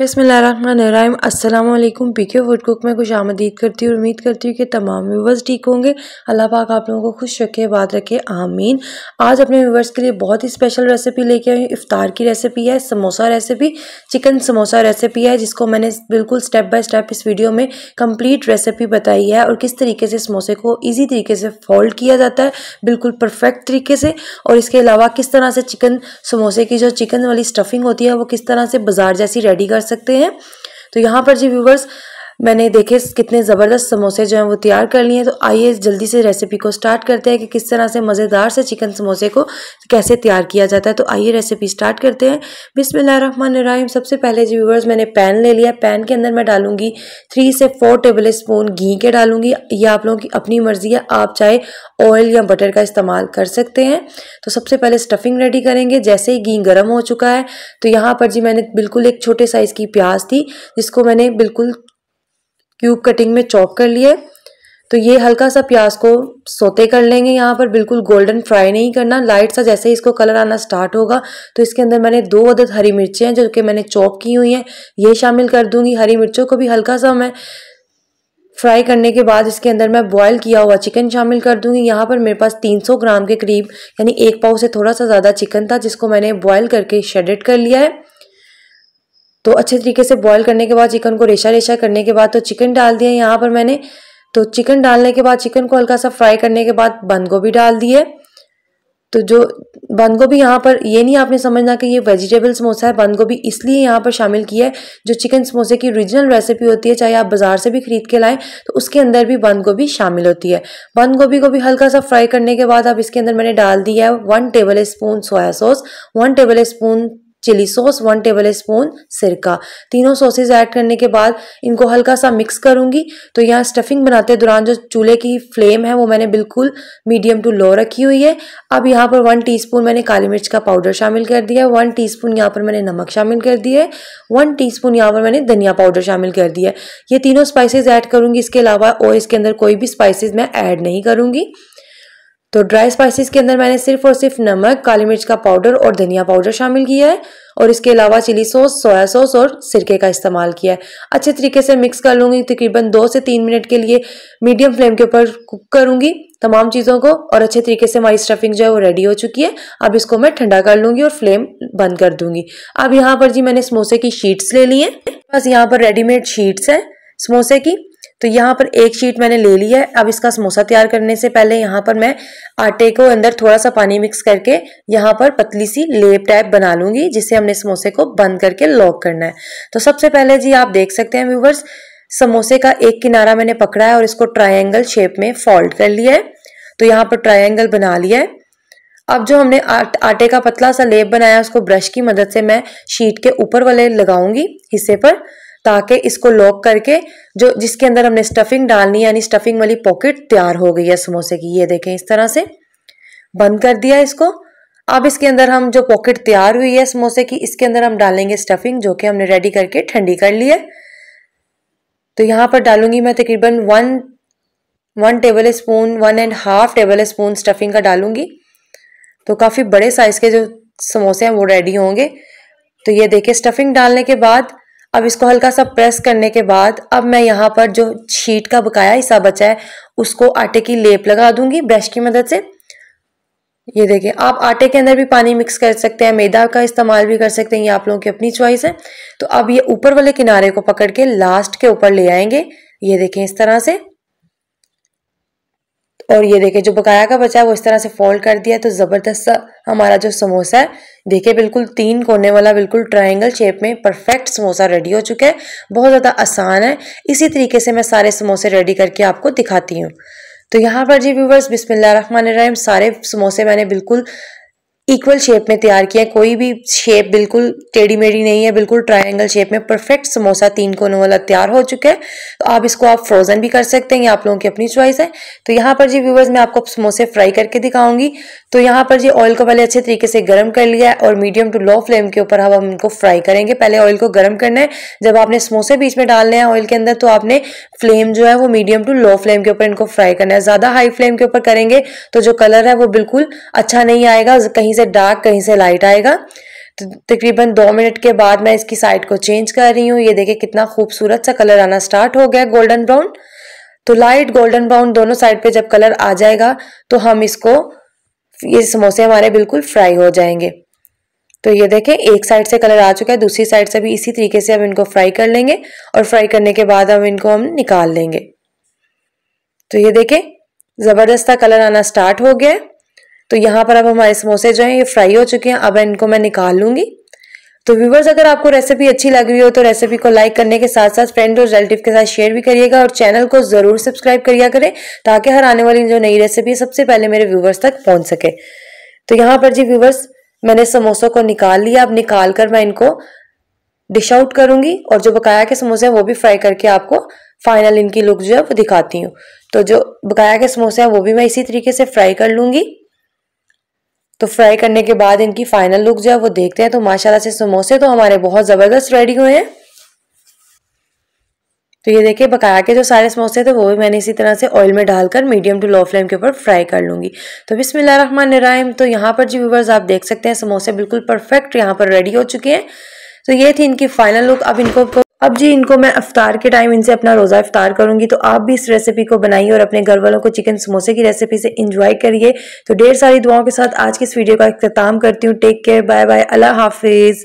बसमीम अल्लाम पी के वुड कुक में खुश आमदीद करती हूँ उम्मीद करती हूँ कि तमाम व्यूवर्स ठीक होंगे अल्लाह पाक आप लोगों को खुश रखे बात रखे आमीन आज अपने व्यूवर्स के लिए बहुत ही स्पेशल रेसिपी लेके आई हूँ इफ़ार की रेसिपी है samosa recipe chicken samosa recipe है जिसको मैंने बिल्कुल स्टेप बाय स्टेप इस वीडियो में कम्प्लीट रेसिपी बताई है और किस तरीके से समोसे को ईजी तरीके से फोल्ड किया जाता है बिल्कुल परफेक्ट तरीके से और इसके अलावा किस तरह से चिकन समोसे की जो चिकन वाली स्टफिंग होती है वो किस तरह से बाजार जैसी रेडी कर सकते हैं तो यहाँ पर जी व्यूवर्स मैंने देखे कितने ज़बरदस्त समोसे जो हैं वो तैयार कर लिए हैं तो आइए जल्दी से रेसिपी को स्टार्ट करते हैं कि किस तरह से मज़ेदार से चिकन समोसे को कैसे तैयार किया जाता है तो आइए रेसिपी स्टार्ट करते हैं बिसमीम सबसे पहले जी व्यूवर्स मैंने पैन ले लिया पैन के अंदर मैं डालूंगी थ्री से फोर टेबल स्पून घी के डालूंगी ये आप लोगों की अपनी मर्ज़ी है आप चाहे ऑयल या बटर का इस्तेमाल कर सकते हैं तो सबसे पहले स्टफिंग रेडी करेंगे जैसे ही घी गर्म हो चुका है तो यहाँ पर जी मैंने बिल्कुल एक छोटे साइज़ की प्याज थी जिसको मैंने बिल्कुल क्यूब कटिंग में चॉप कर लिए तो ये हल्का सा प्याज को सोते कर लेंगे यहाँ पर बिल्कुल गोल्डन फ्राई नहीं करना लाइट सा जैसे ही इसको कलर आना स्टार्ट होगा तो इसके अंदर मैंने दो अदद हरी मिर्चें हैं जो कि मैंने चॉप की हुई हैं ये शामिल कर दूंगी हरी मिर्चों को भी हल्का सा मैं फ्राई करने के बाद इसके अंदर मैं बॉयल किया हुआ चिकन शामिल कर दूंगी यहाँ पर मेरे पास 300 ग्राम के करीब यानी एक पाव से थोड़ा सा ज़्यादा चिकन था जिसको मैंने बॉयल करके शेडेड कर लिया है तो अच्छे तरीके से बॉईल करने के बाद चिकन को रेशा रेशा करने के बाद तो चिकन डाल दिया यहाँ पर मैंने तो चिकन डालने के बाद चिकन को हल्का सा फ्राई करने के बाद बंद गोभी डाल दी है तो जो बंद गोभी यहाँ पर ये नहीं आपने समझना कि ये वेजिटेबल समोसा है बंद गोभी इसलिए यहाँ पर शामिल की है जो चिकन समोसे की ओरिजिनल रेसिपी होती है चाहे आप बाजार से भी खरीद के लाएं तो उसके अंदर भी बंद गोभी शामिल होती है बंद गोभी को भी हल्का सा फ्राई करने के बाद अब इसके अंदर मैंने डाल दिया है one tablespoon soya sauce one tablespoon chilli sauce one tablespoon सिरका तीनों सॉसेज ऐड करने के बाद इनको हल्का सा मिक्स करूँगी तो यहाँ स्टफिंग बनाते दौरान जो चूल्हे की फ्लेम है वो मैंने बिल्कुल मीडियम टू लो रखी हुई है अब यहाँ पर वन टीस्पून मैंने काली मिर्च का पाउडर शामिल कर दिया है वन स्पून यहाँ पर मैंने नमक शामिल कर दिया है वन स्पून यहाँ पर मैंने धनिया पाउडर शामिल कर दिया है ये तीनों स्पाइसेस ऐड करूँगी इसके अलावा और इसके अंदर कोई भी स्पाइसेस मैं ऐड नहीं करूँगी तो ड्राई स्पाइसेस के अंदर मैंने सिर्फ और सिर्फ नमक काली मिर्च का पाउडर और धनिया पाउडर शामिल किया है और इसके अलावा चिली सॉस सोया सॉस और सिरके का इस्तेमाल किया है अच्छे तरीके से मिक्स कर लूँगी तकरीबन दो से तीन मिनट के लिए मीडियम फ्लेम के ऊपर कुक करूँगी तमाम चीज़ों को और अच्छे तरीके से हमारी स्टफिंग जो है वो रेडी हो चुकी है अब इसको मैं ठंडा कर लूँगी और फ्लेम बंद कर दूँगी अब यहाँ पर जी मैंने समोसे की शीट्स ले ली हैं बस यहाँ पर रेडीमेड शीट्स हैं समोसे की तो यहाँ पर एक शीट मैंने ले ली है अब इसका समोसा तैयार करने से पहले यहाँ पर मैं आटे को अंदर थोड़ा सा पानी मिक्स करके यहाँ पर पतली सी लेप टाइप बना लूंगी जिससे हमने समोसे को बंद करके लॉक करना है तो सबसे पहले जी आप देख सकते हैं व्यूवर्स समोसे का एक किनारा मैंने पकड़ा है और इसको ट्राइंगल शेप में फोल्ड कर लिया है तो यहाँ पर ट्राइंगल बना लिया है अब जो हमने आट, आटे का पतला सा लेप बनाया उसको ब्रश की मदद से मैं शीट के ऊपर वाले लगाऊंगी हिस्से पर ताकि इसको लॉक करके जो जिसके अंदर हमने स्टफिंग डालनी यानी स्टफिंग वाली पॉकेट तैयार हो गई है समोसे की ये देखें इस तरह से बंद कर दिया इसको अब इसके अंदर हम जो पॉकेट तैयार हुई है समोसे की इसके अंदर हम डालेंगे स्टफिंग जो कि हमने रेडी करके ठंडी कर ली है तो यहाँ पर डालूंगी मैं तकरीबन one one tablespoon one and half tablespoon stuffing का डालूंगी तो काफ़ी बड़े साइज़ के जो समोसे हैं वो रेडी होंगे तो ये देखिए स्टफिंग डालने के बाद अब इसको हल्का सा प्रेस करने के बाद अब मैं यहाँ पर जो छीट का बकाया हिस्सा बचा है उसको आटे की लेप लगा दूंगी ब्रश की मदद से ये देखिए आप आटे के अंदर भी पानी मिक्स कर सकते हैं मैदा का इस्तेमाल भी कर सकते हैं ये आप लोगों की अपनी चॉइस है तो अब ये ऊपर वाले किनारे को पकड़ के लास्ट के ऊपर ले आएंगे ये देखें इस तरह से और ये देखें जो बकाया का बचा है वो इस तरह से फोल्ड कर दिया है तो ज़बरदस्त सा हमारा जो समोसा है देखिए बिल्कुल तीन कोने वाला बिल्कुल ट्रायंगल शेप में परफेक्ट समोसा रेडी हो चुका है बहुत ज़्यादा आसान है इसी तरीके से मैं सारे समोसे रेडी करके आपको दिखाती हूँ तो यहाँ पर जी व्यूवर्स बिस्मिल्लाह रहीम सारे समोसे मैंने बिल्कुल इक्वल शेप में तैयार किया है कोई भी शेप बिल्कुल टेढ़ी मेढ़ी नहीं है बिल्कुल ट्रायंगल शेप में परफेक्ट समोसा तीन कोनों वाला तैयार हो चुका है तो आप इसको आप फ्रोजन भी कर सकते हैं ये आप लोगों की अपनी चॉइस है तो यहाँ पर जी व्यूवर्स मैं आपको समोसे फ्राई करके दिखाऊंगी तो यहाँ पर जी ऑयल को पहले अच्छे तरीके से गर्म कर लिया है और मीडियम टू लो फ्लेम के ऊपर हम इनको फ्राई करेंगे पहले ऑयल को गर्म करना है जब आपने समोसे बीच में डालने हैं ऑयल के अंदर तो आपने फ्लेम जो है वो मीडियम टू लो फ्लेम के ऊपर इनको फ्राई करना है ज़्यादा हाई फ्लेम के ऊपर करेंगे तो जो कलर है वो बिल्कुल अच्छा नहीं आएगा कहीं से डार्क कहीं से लाइट आएगा तो तकरीबन दो मिनट के बाद मैं इसकी साइड को चेंज कर रही हूँ ये देखिए कितना खूबसूरत सा कलर आना स्टार्ट हो गया गोल्डन ब्राउन तो लाइट गोल्डन ब्राउन दोनों साइड पे जब कलर आ जाएगा तो हम इसको ये समोसे हमारे बिल्कुल फ्राई हो जाएंगे तो ये देखें एक साइड से कलर आ चुका है दूसरी साइड से भी इसी तरीके से हम इनको फ्राई कर लेंगे और फ्राई करने के बाद हम इनको हम निकाल लेंगे तो ये देखें ज़बरदस्त कलर आना स्टार्ट हो गया है तो यहाँ पर अब हमारे समोसे जो हैं ये फ्राई हो चुके हैं अब इनको मैं निकाल लूँगी तो व्यूवर्स अगर आपको रेसिपी अच्छी लग रही हो तो रेसिपी को लाइक करने के साथ साथ फ्रेंड और रिलेटिव के साथ शेयर भी करिएगा और चैनल को ज़रूर सब्सक्राइब करिया करें ताकि हर आने वाली जो नई रेसिपी है सबसे पहले मेरे व्यूवर्स तक पहुँच सके तो यहाँ पर जी व्यूवर्स मैंने समोसों को निकाल लिया अब निकाल कर मैं इनको डिश आउट करूंगी और जो बकाया के समोसे हैं वो भी फ्राई करके आपको फाइनल इनकी लुक जो है वो दिखाती हूँ तो जो बकाया के समोसे हैं वो भी मैं इसी तरीके से फ्राई कर लूँगी तो फ्राई करने के बाद इनकी फाइनल लुक जो है वो देखते हैं तो माशाल्लाह से समोसे तो हमारे बहुत ज़बरदस्त रेडी हुए हैं तो ये देखिए बकाया के जो सारे समोसे थे वो भी मैंने इसी तरह से ऑयल में डालकर मीडियम टू लो फ्लेम के ऊपर फ्राई कर लूँगी तो बिसमीम तो यहाँ पर जी व्यूवर्स आप देख सकते हैं समोसे बिल्कुल परफेक्ट यहाँ पर रेडी हो चुके हैं तो ये थी इनकी फाइनल लुक अब इनको अब जी इनको मैं अफ्तार के टाइम इनसे अपना रोज़ा अफ्तार करूंगी तो आप भी इस रेसिपी को बनाइए और अपने घर वालों को चिकन समोसे की रेसिपी से इंजॉय करिए तो ढेर सारी दुआओं के साथ आज की इस वीडियो का अख्ताम करती हूँ टेक केयर बाय बाय अल्लाह हाफिज़